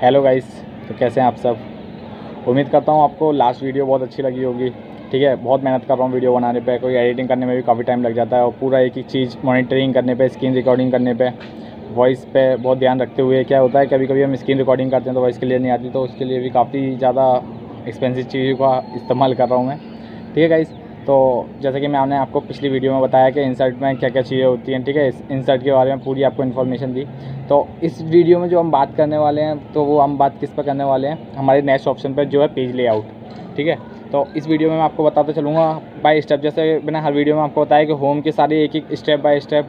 hello guys तो कैसे हैं आप सब उम्मीद करता हूँ आपको लास्ट वीडियो बहुत अच्छी लगी होगी ठीक है बहुत मेहनत कर रहा हूँ वीडियो बनाने पे कोई एडिटिंग करने में भी काफ़ी टाइम लग जाता है और पूरा एक एक चीज़ मॉनिटरिंग करने पे स्क्रीन रिकॉर्डिंग करने पे वॉइस पे बहुत ध्यान रखते हुए क्या होता है कभी कभी हम स्क्रीन रिकॉर्डिंग करते हैं तो वॉइस क्लियर नहीं आती तो उसके लिए भी काफ़ी ज़्यादा एक्सपेंसिव चीज़ों का इस्तेमाल कर रहा हूँ मैं ठीक है गाइज़ तो जैसे कि मैंने आपको पिछली वीडियो में बताया कि इंसर्ट में क्या क्या चीज़ें होती हैं ठीक है इस इंसर्ट के बारे में पूरी आपको इन्फॉर्मेशन दी तो इस वीडियो में जो हम बात करने वाले हैं तो वो हम बात किस पर करने वाले हैं हमारे नेक्स्ट ऑप्शन पर जो है पेज लेआउट ठीक है तो इस वीडियो में मैं आपको बताता चलूँगा बाई स्टेप जैसे मैंने हर वीडियो में आपको बताया कि होम के सारे एक एक स्टेप बाई स्टेप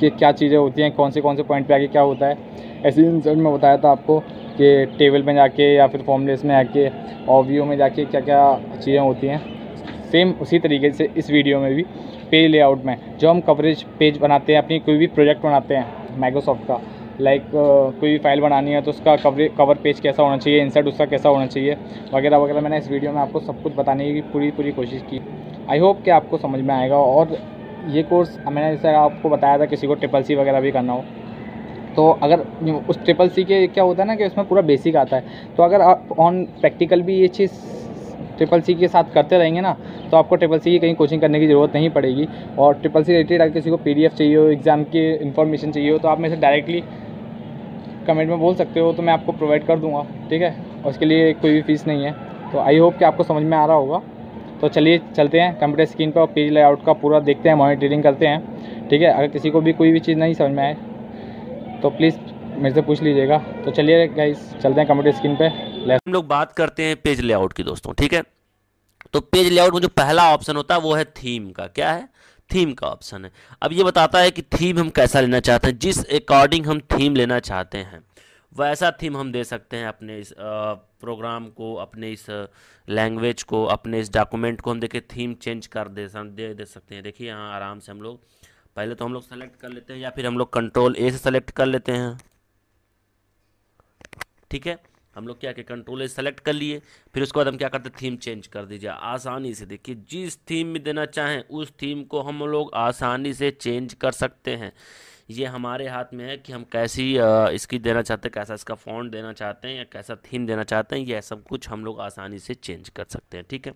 कि क्या चीज़ें होती हैं कौन से कौन से पॉइंट पे आके क्या होता है ऐसे इंसर्ट में बताया था आपको कि टेबल में जाके या फिर फॉर्मलेस में आके और व्यू में जाके क्या क्या चीज़ें होती हैं सेम उसी तरीके से इस वीडियो में भी पेज लेआउट में जो हम कवरेज पेज बनाते हैं अपनी कोई भी प्रोजेक्ट बनाते हैं माइक्रोसॉफ्ट का लाइक like, uh, कोई भी फाइल बनानी है तो उसका कवर कवर पेज कैसा होना चाहिए इंसर्ट उसका कैसा होना चाहिए वगैरह वगैरह मैंने इस वीडियो में आपको सब कुछ बताने की पूरी पूरी कोशिश की आई होप कि आपको समझ में आएगा और ये कोर्स मैंने जैसे आपको बताया था किसी को ट्रिपल सी वगैरह भी करना हो तो अगर उस ट्रिपल सी के क्या होता है ना कि उसमें पूरा बेसिक आता है तो अगर आप ऑन प्रैक्टिकल भी ये चीज़ ट्रिपल सी के साथ करते रहेंगे ना तो आपको ट्रिपल सी की कहीं कोचिंग करने की ज़रूरत नहीं पड़ेगी और ट्रिपल सी रिलेटेड अगर किसी को पी चाहिए हो एग्ज़ाम की इन्फॉर्मेशन चाहिए हो तो आप मेरे से डायरेक्टली कमेंट में बोल सकते हो तो मैं आपको प्रोवाइड कर दूँगा ठीक है और उसके लिए कोई भी फीस नहीं है तो आई होप कि आपको समझ में आ रहा होगा तो चलिए चलते हैं कंप्यूटर स्क्रीन पर पेज लेआउट का पूरा देखते हैं मॉनिटरिंग करते हैं ठीक है अगर किसी को भी कोई भी चीज़ नहीं समझ में आए तो प्लीज़ मेरे से पूछ लीजिएगा तो चलिए गाइस चलते हैं कंप्यूटर स्क्रीन पे हम लोग बात करते हैं पेज लेआउट की दोस्तों ठीक है तो पेज लेआउट में जो पहला ऑप्शन होता है वो है थीम का क्या है थीम का ऑप्शन है अब ये बताता है कि थीम हम कैसा लेना चाहते हैं जिस अकॉर्डिंग हम थीम लेना चाहते हैं वैसा थीम हम दे सकते हैं अपने इस प्रोग्राम को अपने इस लैंग्वेज को अपने इस डॉक्यूमेंट को हम देखे थीम चेंज कर दे दे, दे सकते हैं देखिए यहाँ आराम से हम लोग पहले तो हम लोग सेलेक्ट कर लेते हैं या फिर हम लोग कंट्रोल ए से सेलेक्ट कर लेते हैं ठीक है हम लोग क्या क्या कंट्रोल ए सेलेक्ट कर लिए फिर उसके बाद हम क्या करते थीम चेंज कर दीजिए आसानी से देखिए जिस थीम में देना चाहें उस थीम को हम लोग आसानी से चेंज कर सकते हैं ये हमारे हाथ में है कि हम कैसी इसकी देना चाहते हैं कैसा इसका फॉन्ट देना चाहते हैं या कैसा थीम देना चाहते हैं यह सब कुछ हम लोग आसानी से चेंज कर सकते हैं ठीक है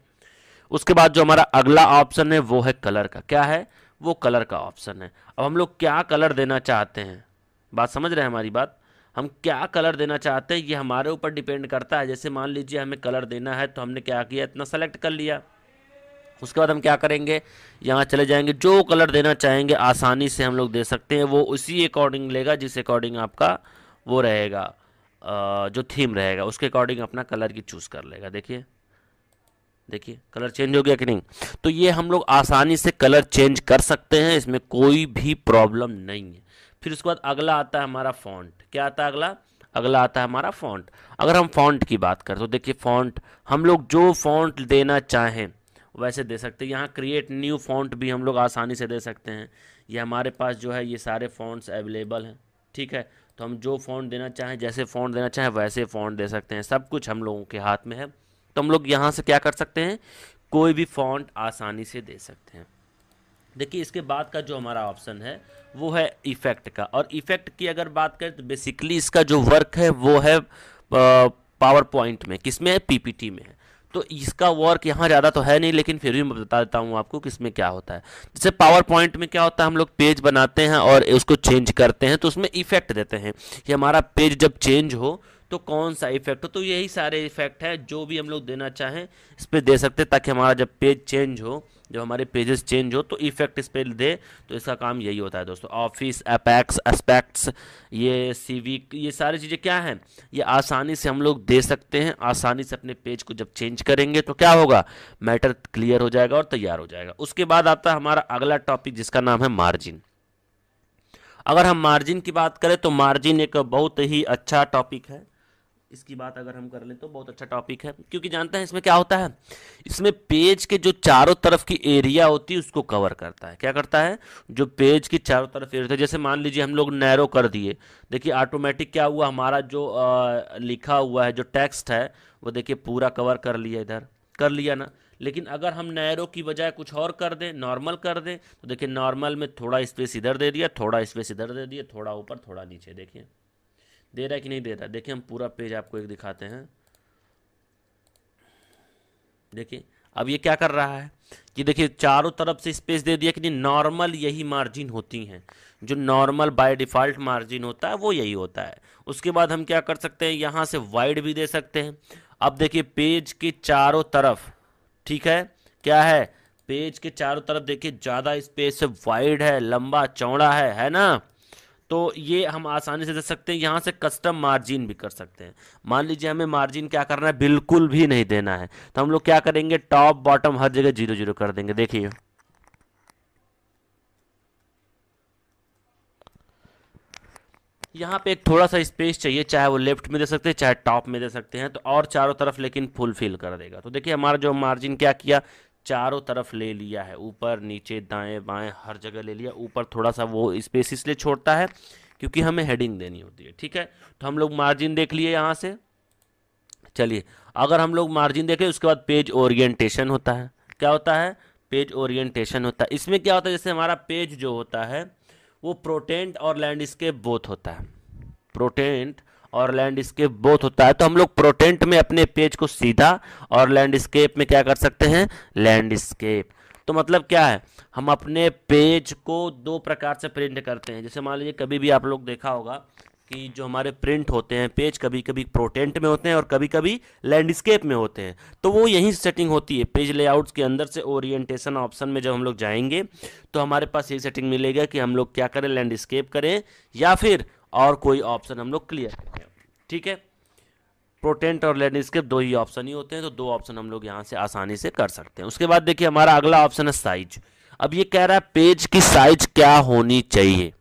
उसके बाद जो हमारा अगला ऑप्शन है वो है कलर का क्या है वो कलर का ऑप्शन है अब हम लोग क्या कलर देना चाहते हैं बात समझ रहे हैं हमारी बात हम क्या कलर देना चाहते हैं ये हमारे ऊपर डिपेंड करता है जैसे मान लीजिए हमें कलर देना है तो हमने क्या किया इतना सेलेक्ट कर लिया उसके बाद हम क्या करेंगे यहाँ चले जाएंगे जो कलर देना चाहेंगे आसानी से हम लोग दे सकते हैं वो उसी अकॉर्डिंग लेगा जिस अकॉर्डिंग आपका वो रहेगा जो थीम रहेगा उसके अकॉर्डिंग अपना कलर की चूज़ कर लेगा देखिए देखिए कलर चेंज हो गया कि नहीं तो ये हम लोग आसानी से कलर चेंज कर सकते हैं इसमें कोई भी प्रॉब्लम नहीं है फिर उसके बाद अगला आता है हमारा फॉन्ट क्या आता है अगला अगला आता है हमारा फॉन्ट अगर हम फॉन्ट की बात करें तो देखिए फॉन्ट हम लोग जो फॉन्ट देना चाहें वैसे दे सकते हैं यहाँ क्रिएट न्यू फॉन्ट भी हम लोग आसानी से दे सकते हैं ये हमारे पास जो है ये सारे फॉन्ट्स अवेलेबल हैं ठीक है तो हम जो फॉन्ट देना चाहें जैसे फॉन्ट देना चाहें वैसे फॉन्ट दे सकते हैं सब कुछ हम लोगों के हाथ में है तो हम लोग यहाँ से क्या कर सकते हैं कोई भी फॉन्ट आसानी से दे सकते हैं देखिए इसके बाद का जो हमारा ऑप्शन है वो है इफेक्ट का और इफेक्ट की अगर बात करें तो बेसिकली इसका जो वर्क है वो है पावर पॉइंट में किसमें है पीपीटी में है तो इसका वर्क यहाँ ज़्यादा तो है नहीं लेकिन फिर भी मैं बता देता हूँ आपको कि इसमें क्या होता है जैसे पावर पॉइंट में क्या होता है हम लोग पेज बनाते हैं और उसको चेंज करते हैं तो उसमें इफेक्ट देते हैं कि हमारा पेज जब चेंज हो तो कौन सा इफेक्ट हो तो यही सारे इफेक्ट है जो भी हम लोग देना चाहें इस पर दे सकते ताकि हमारा जब पेज चेंज हो जब हमारे पेजेस चेंज हो तो इफेक्ट इस पर दे तो इसका काम यही होता है दोस्तों ऑफिस अपैक्स एस्पेक्ट्स ये सी ये सारी चीज़ें क्या हैं ये आसानी से हम लोग दे सकते हैं आसानी से अपने पेज को जब चेंज करेंगे तो क्या होगा मैटर क्लियर हो जाएगा और तैयार हो जाएगा उसके बाद आता है हमारा अगला टॉपिक जिसका नाम है मार्जिन अगर हम मार्जिन की बात करें तो मार्जिन एक बहुत ही अच्छा टॉपिक है इसकी बात अगर हम कर लें तो बहुत अच्छा टॉपिक है क्योंकि जानते हैं इसमें क्या होता है इसमें पेज के जो चारों तरफ की एरिया होती है उसको कवर करता है क्या करता है जो पेज की चारों तरफ एरिया जैसे मान लीजिए हम लोग नैरो कर दिए देखिए ऑटोमेटिक क्या हुआ हमारा जो आ, लिखा हुआ है जो टेक्स्ट है वो देखिए पूरा कवर कर लिया इधर कर लिया ना लेकिन अगर हम नैरो की बजाय कुछ और कर दें नॉर्मल कर दें तो देखिए नॉर्मल में थोड़ा स्पेस इधर दे दिया थोड़ा स्पेस इधर दे दिया थोड़ा ऊपर थोड़ा नीचे देखिए दे रहा है कि नहीं दे रहा देखिए हम पूरा पेज आपको एक दिखाते हैं देखिए अब ये क्या कर रहा है कि देखिए चारों तरफ से स्पेस दे दिया कि नॉर्मल यही मार्जिन होती हैं जो नॉर्मल बाय डिफ़ॉल्ट मार्जिन होता है वो यही होता है उसके बाद हम क्या कर सकते हैं यहाँ से वाइड भी दे सकते हैं अब देखिए पेज के चारों तरफ ठीक है क्या है पेज के चारों तरफ देखिए ज़्यादा स्पेस वाइड है लंबा चौड़ा है है ना तो ये हम आसानी से दे सकते हैं यहाँ से कस्टम मार्जिन भी कर सकते हैं मान लीजिए हमें मार्जिन क्या करना है बिल्कुल भी नहीं देना है तो हम लोग क्या करेंगे टॉप बॉटम हर जगह जीरो जीरो कर देंगे देखिए यहाँ पे एक थोड़ा सा स्पेस चाहिए चाहे वो लेफ्ट में दे सकते हैं चाहे टॉप में दे सकते हैं तो और चारों तरफ लेकिन फुलफिल कर देगा तो देखिए हमारा जो मार्जिन क्या किया चारों तरफ ले लिया है ऊपर नीचे दाएं बाएं हर जगह ले लिया ऊपर थोड़ा सा वो स्पेस इसलिए छोड़ता है क्योंकि हमें हेडिंग देनी होती है ठीक है तो हम लोग मार्जिन देख लिए यहाँ से चलिए अगर हम लोग मार्जिन देखें उसके बाद पेज ओरिएंटेशन होता है क्या होता है पेज ओरिएंटेशन होता है इसमें क्या होता है जैसे हमारा पेज जो होता है वो प्रोटेंट और लैंडस्केप बोथ होता है प्रोटेंट और लैंडस्केप बोथ होता है तो हम लोग प्रोटेंट में अपने पेज को सीधा और लैंडस्केप में क्या कर सकते हैं लैंडस्केप तो मतलब क्या है हम अपने पेज को दो प्रकार से प्रिंट करते हैं जैसे मान लीजिए कभी भी आप लोग देखा होगा कि जो हमारे प्रिंट होते हैं पेज कभी कभी प्रोटेंट में होते हैं और कभी कभी लैंडस्केप में होते हैं तो वो यहीं सेटिंग होती है पेज लेआउट्स के अंदर से ओरिएंटेशन ऑप्शन में जब हम लोग जाएंगे तो हमारे पास यही सेटिंग मिलेगा कि हम लोग क्या करें लैंडस्केप करें या फिर और कोई ऑप्शन हम लोग क्लियर करते हैं ठीक है प्रोटेंट और लैंडस्केप दो ही ऑप्शन ही होते हैं तो दो ऑप्शन हम लोग यहाँ से आसानी से कर सकते हैं उसके बाद देखिए हमारा अगला ऑप्शन है साइज अब ये कह रहा है पेज की साइज क्या होनी चाहिए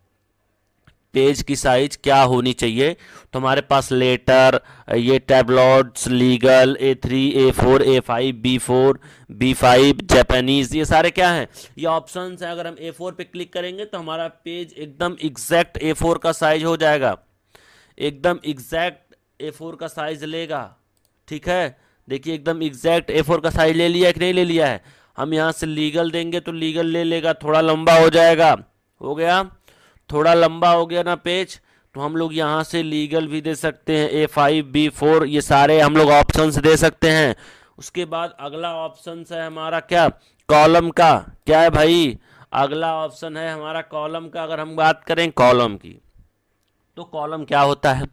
पेज की साइज क्या होनी चाहिए तो हमारे पास लेटर ये tabloids legal A three A four A five B four B five Japanese ये सारे क्या हैं ये ऑप्शन हैं अगर हम ए फोर पर क्लिक करेंगे तो हमारा पेज एकदम एग्जैक्ट ए फोर का साइज हो जाएगा एकदम एग्जैक्ट ए फोर का साइज लेगा ठीक है देखिए एकदम एग्जैक्ट ए फोर का साइज ले लिया कि नहीं ले लिया है हम यहाँ से लीगल देंगे तो लीगल ले लेगा थोड़ा लंबा हो जाएगा हो गया थोड़ा लंबा हो गया ना पेज तो हम लोग यहाँ से लीगल भी दे सकते हैं ए फाइव बी फोर ये सारे हम लोग ऑप्शंस दे सकते हैं उसके बाद अगला ऑप्शन है हमारा क्या कॉलम का क्या है भाई अगला ऑप्शन है हमारा कॉलम का अगर हम बात करें कॉलम की तो कॉलम क्या होता है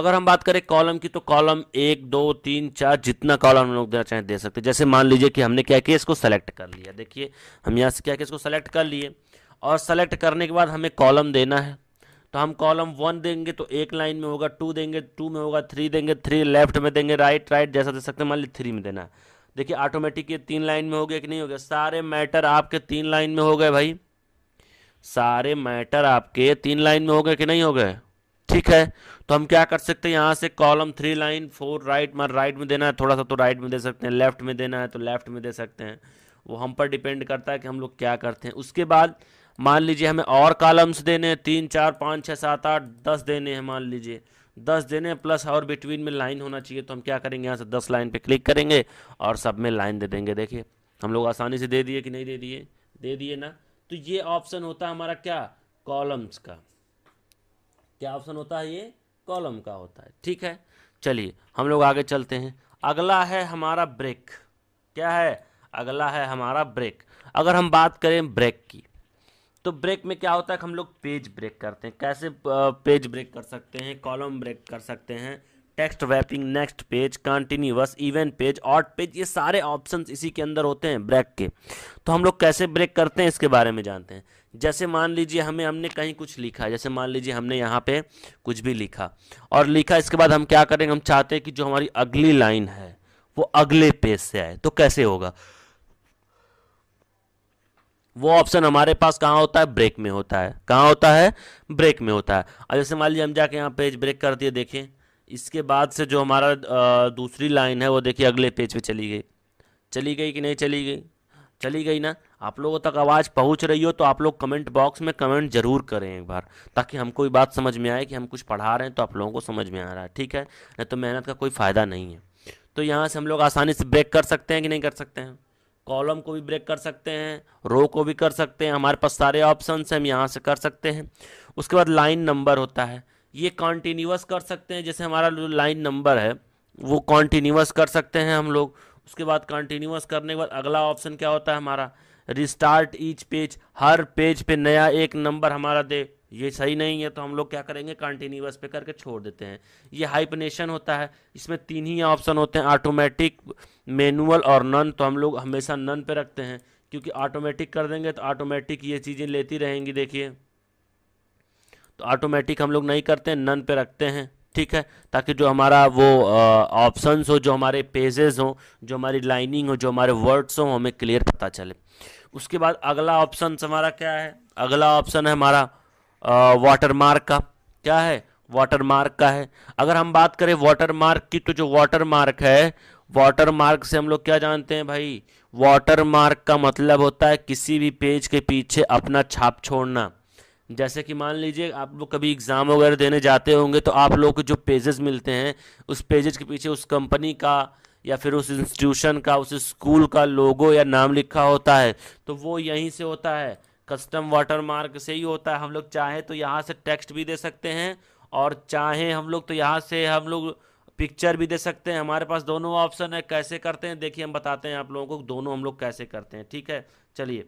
अगर हम बात करें कॉलम की तो कॉलम एक दो तीन चार जितना कॉलम हम लोग देना चाहें दे सकते हैं जैसे मान लीजिए कि हमने क्या किया इसको सेलेक्ट कर लिया देखिए हम यहाँ से क्या किया इसको सेलेक्ट कर लिए और सेलेक्ट करने के बाद हमें कॉलम देना है तो हम कॉलम वन देंगे तो एक लाइन में होगा टू देंगे टू में होगा थ्री देंगे थ्री लेफ्ट में देंगे राइट राइट जैसा दे सकते हैं मान लीजिए थ्री में देना देखिए ऑटोमेटिक ये तीन लाइन में हो गया कि नहीं हो गया सारे मैटर आपके तीन लाइन में हो गए भाई सारे मैटर आपके तीन लाइन में हो गए कि नहीं हो गए ठीक है तो हम क्या कर सकते हैं यहाँ से column three line four right मान राइट में देना है थोड़ा सा तो राइट में दे सकते हैं लेफ्ट में देना है तो लेफ्ट में दे सकते हैं वो हम पर डिपेंड करता है कि हम लोग क्या करते हैं उसके बाद मान लीजिए हमें और कॉलम्स देने हैं तीन चार पाँच छः सात आठ दस देने हैं मान लीजिए दस देने प्लस और बिटवीन में लाइन होना चाहिए तो हम क्या करेंगे यहाँ से दस लाइन पे क्लिक करेंगे और सब में लाइन दे देंगे देखिए हम लोग आसानी से दे दिए कि नहीं दे दिए दे दिए ना तो ये ऑप्शन होता है हमारा क्या कॉलम्स का क्या ऑप्शन होता है ये कॉलम का होता है ठीक है चलिए हम लोग आगे चलते हैं अगला है हमारा ब्रेक क्या है अगला है हमारा ब्रेक अगर हम बात करें ब्रेक की तो ब्रेक में क्या होता है कि हम लोग पेज ब्रेक करते हैं कैसे पेज ब्रेक कर सकते हैं कॉलम ब्रेक कर सकते हैं text wrapping next page continuous even page odd page ये सारे ऑप्शन इसी के अंदर होते हैं ब्रेक के तो हम लोग कैसे ब्रेक करते हैं इसके बारे में जानते हैं जैसे मान लीजिए हमें हमने कहीं कुछ लिखा जैसे मान लीजिए हमने यहाँ पे कुछ भी लिखा और लिखा इसके बाद हम क्या करेंगे हम चाहते हैं कि जो हमारी अगली लाइन है वो अगले पेज से आए तो कैसे होगा वो ऑप्शन हमारे पास कहाँ होता है ब्रेक में होता है कहाँ होता है ब्रेक में होता है अब जैसे मान लीजिए हम जाके यहाँ पेज ब्रेक कर दिए देखें इसके बाद से जो हमारा दूसरी लाइन है वो देखिए अगले पेज पे चली गई चली गई कि नहीं चली गई चली गई ना आप लोगों तक आवाज़ पहुंच रही हो तो आप लोग कमेंट बॉक्स में कमेंट जरूर करें एक बार ताकि हमको ये बात समझ में आए कि हम कुछ पढ़ा रहे हैं तो आप लोगों को समझ में आ रहा है ठीक है नहीं तो मेहनत का कोई फ़ायदा नहीं है तो यहाँ से हम लोग आसानी से ब्रेक कर सकते हैं कि नहीं कर सकते हैं कॉलम को भी ब्रेक कर सकते हैं रो को भी कर सकते हैं हमारे पास सारे ऑप्शन हैं हम यहाँ से कर सकते हैं उसके बाद लाइन नंबर होता है ये कॉन्टीन्यूस कर सकते हैं जैसे हमारा लाइन नंबर है वो कॉन्टीन्यूस कर सकते हैं हम लोग उसके बाद कॉन्टीन्यूस करने के बाद अगला ऑप्शन क्या होता है हमारा रिस्टार्ट ईच पेज हर पेज पे नया एक नंबर हमारा दे ये सही नहीं है तो हम लोग क्या करेंगे कंटिन्यूस पे करके छोड़ देते हैं ये हाइपनेशन होता है इसमें तीन ही ऑप्शन होते हैं ऑटोमेटिक मैनुअल और नन तो हम लोग हमेशा नन पे रखते हैं क्योंकि ऑटोमेटिक कर देंगे तो ऑटोमेटिक ये चीज़ें लेती रहेंगी देखिए तो ऑटोमेटिक हम लोग नहीं करते हैं नन पे रखते हैं ठीक है ताकि जो हमारा वो ऑप्शंस हो जो हमारे पेजेस हो जो हमारी लाइनिंग हो जो हमारे वर्ड्स हो हमें क्लियर पता चले उसके बाद अगला ऑप्शन हमारा क्या है अगला ऑप्शन है हमारा वाटरमार्क का क्या है वाटरमार्क का है अगर हम बात करें वाटरमार्क की तो जो वाटरमार्क है वाटरमार्क से हम लोग क्या जानते हैं भाई वाटरमार्क का मतलब होता है किसी भी पेज के पीछे अपना छाप छोड़ना जैसे कि मान लीजिए आप लोग कभी एग्ज़ाम वगैरह देने जाते होंगे तो आप लोग के जो पेजेस मिलते हैं उस पेजेस के पीछे उस कंपनी का या फिर उस इंस्टीट्यूशन का उस स्कूल का लोगो या नाम लिखा होता है तो वो यहीं से होता है कस्टम वाटर मार्क से ही होता है हम लोग चाहें तो यहाँ से टेक्स्ट भी दे सकते हैं और चाहें हम लोग तो यहाँ से हम लोग पिक्चर भी दे सकते हैं हमारे पास दोनों ऑप्शन है कैसे करते हैं देखिए हम बताते हैं आप लोगों को दोनों हम लोग कैसे करते हैं ठीक है चलिए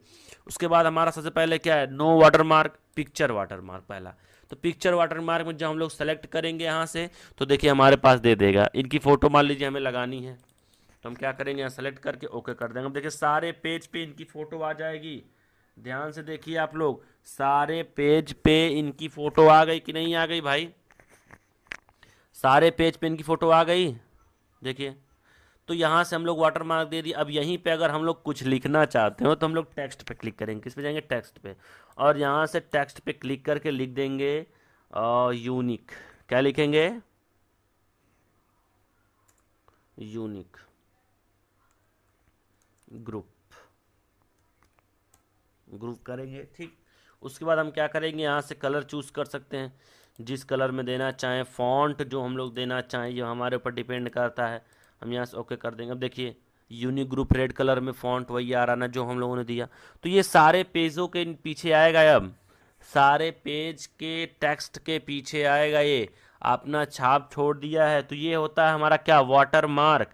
उसके बाद हमारा सबसे पहले क्या है no watermark picture watermark पहला तो पिक्चर वाटर मार्क में जब हम लोग सेलेक्ट करेंगे यहाँ से तो देखिए हमारे पास दे देगा इनकी फ़ोटो मान लीजिए हमें लगानी है तो हम क्या करेंगे यहाँ सेलेक्ट करके ओके कर देंगे हम देखिए सारे पेज पे इनकी फ़ोटो आ जाएगी ध्यान से देखिए आप लोग सारे पेज पे इनकी फ़ोटो आ गई कि नहीं आ गई भाई सारे पेज पे इनकी फ़ोटो आ गई देखिए तो यहाँ से हम लोग वाटर मार्क दे दिए अब यहीं पे अगर हम लोग कुछ लिखना चाहते हो तो हम लोग टेक्स्ट पे क्लिक करेंगे किस पे जाएंगे टेक्स्ट पे और यहाँ से टेक्स्ट पे क्लिक करके लिख देंगे यूनिक क्या लिखेंगे यूनिक ग्रुप ग्रुप करेंगे ठीक उसके बाद हम क्या करेंगे यहाँ से कलर चूज़ कर सकते हैं जिस कलर में देना चाहें फॉन्ट जो हम लोग देना चाहें ये हमारे ऊपर डिपेंड करता है हम यहाँ से ओके कर देंगे अब देखिए यूनिक ग्रुप रेड कलर में फॉन्ट वही आ रहा ना जो हम लोगों ने दिया तो ये सारे पेजों के पीछे आएगा अब सारे पेज के टेक्स्ट के पीछे आएगा ये अपना छाप छोड़ दिया है तो ये होता है हमारा क्या वाटर मार्क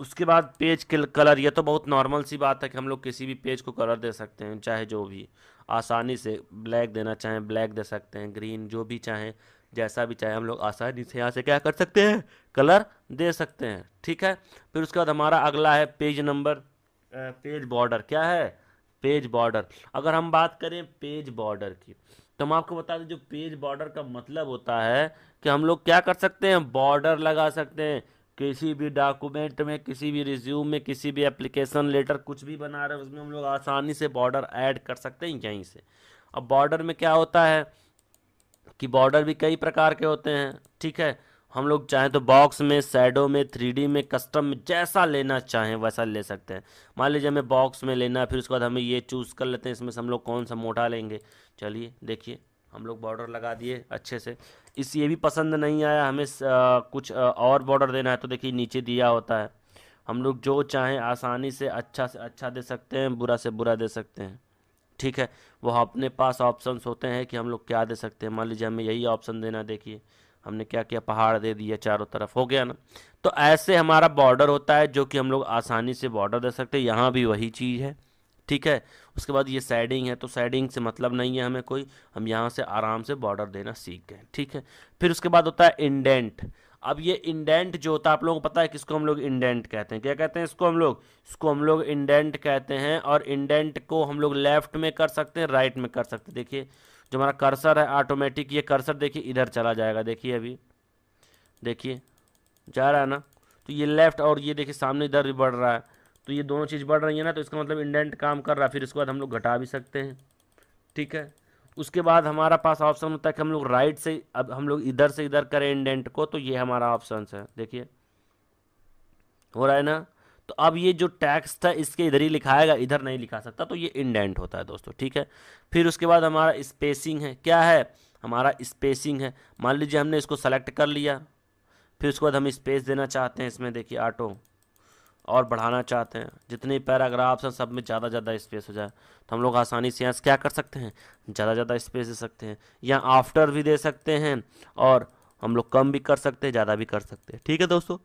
उसके बाद पेज के कलर यह तो बहुत नॉर्मल सी बात है कि हम लोग किसी भी पेज को कलर दे सकते हैं चाहे जो भी आसानी से ब्लैक देना चाहें ब्लैक दे सकते हैं ग्रीन जो भी चाहें जैसा भी चाहे हम लोग आसानी से यहाँ से क्या कर सकते हैं कलर दे सकते हैं ठीक है फिर उसके बाद हमारा अगला है पेज नंबर पेज बॉर्डर क्या है पेज बॉर्डर अगर हम बात करें पेज बॉर्डर की तो हम आपको बता दें जो पेज बॉर्डर का मतलब होता है कि हम लोग क्या कर सकते हैं बॉर्डर लगा सकते हैं किसी भी डॉक्यूमेंट में किसी भी रिज्यूम में किसी भी एप्लीकेशन लेटर कुछ भी बना रहे हैं उसमें हम लोग आसानी से बॉर्डर ऐड कर सकते हैं यहीं से अब बॉर्डर में क्या होता है कि बॉर्डर भी कई प्रकार के होते हैं ठीक है हम लोग चाहें तो बॉक्स में सैडो में थ्री में कस्टम में जैसा लेना चाहें वैसा ले सकते हैं मान लीजिए हमें बॉक्स में लेना है फिर उसके बाद हमें ये चूज़ कर लेते हैं इसमें से हम लोग कौन सा मोटा लेंगे चलिए देखिए हम लोग बॉर्डर लगा दिए अच्छे से इस ये भी पसंद नहीं आया हमें आ, कुछ आ, और बॉर्डर देना है तो देखिए नीचे दिया होता है हम लोग जो चाहें आसानी से अच्छा से अच्छा दे सकते हैं बुरा से बुरा दे सकते हैं ठीक है वो अपने पास ऑप्शंस होते हैं कि हम लोग क्या दे सकते हैं मान लीजिए हमें यही ऑप्शन देना देखिए हमने क्या किया पहाड़ दे दिया चारों तरफ हो गया ना तो ऐसे हमारा बॉर्डर होता है जो कि हम लोग आसानी से बॉर्डर दे सकते हैं यहाँ भी वही चीज़ है ठीक है उसके बाद ये साइडिंग है तो साइडिंग से मतलब नहीं है हमें कोई हम यहाँ से आराम से बॉर्डर देना सीख गए ठीक है फिर उसके बाद होता है इंडेंट अब ये इंडेंट जो होता है आप लोगों को पता है किसको हम लोग इंडेंट कहते हैं क्या कहते हैं इसको हम लोग इसको हम लोग इंडेंट कहते हैं और इंडेंट को हम लोग लेफ्ट में कर सकते हैं राइट में कर सकते हैं देखिए जो हमारा कर्सर है ऑटोमेटिक ये कर्सर देखिए इधर चला जाएगा देखिए अभी देखिए जा रहा है ना तो ये लेफ्ट और ये देखिए सामने इधर भी बढ़ रहा है तो ये दोनों चीज़ बढ़ रही है ना तो इसका मतलब इंडेंट काम कर रहा फिर इसके बाद हम लोग घटा भी सकते हैं ठीक है उसके बाद हमारा पास ऑप्शन होता है कि हम लोग राइट से अब हम लोग इधर से इधर करें इंडेंट को तो ये हमारा ऑप्शन है देखिए हो रहा है ना तो अब ये जो टैक्स था इसके इधर ही लिखाएगा इधर नहीं लिखा सकता तो ये इंडेंट होता है दोस्तों ठीक है फिर उसके बाद हमारा स्पेसिंग है क्या है हमारा स्पेसिंग है मान लीजिए हमने इसको सेलेक्ट कर लिया फिर उसके बाद हम स्पेस देना चाहते हैं इसमें देखिए ऑटो और बढ़ाना चाहते हैं जितने पैराग्राफ्स हैं सब में ज़्यादा ज़्यादा स्पेस हो जाए तो हम लोग आसानी से यहाँ से क्या कर सकते हैं ज़्यादा ज़्यादा स्पेस दे सकते हैं या आफ्टर भी दे सकते हैं और हम लोग कम भी कर सकते हैं ज़्यादा भी कर सकते हैं ठीक है दोस्तों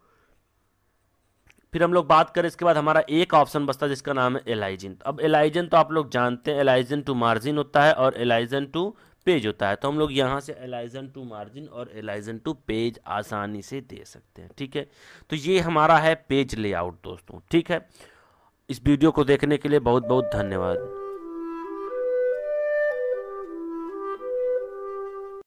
फिर हम लोग बात करें इसके बाद हमारा एक ऑप्शन बचता है जिसका नाम है एलाइजिन अब एलाइजन तो आप लोग जानते हैं एलाइजन टू मार्जिन होता है और एलाइजन टू पेज होता है तो हम लोग यहाँ से एलाइजन टू मार्जिन और एलाइजन टू पेज आसानी से दे सकते हैं ठीक है तो ये हमारा है पेज लेआउट दोस्तों ठीक है इस वीडियो को देखने के लिए बहुत बहुत धन्यवाद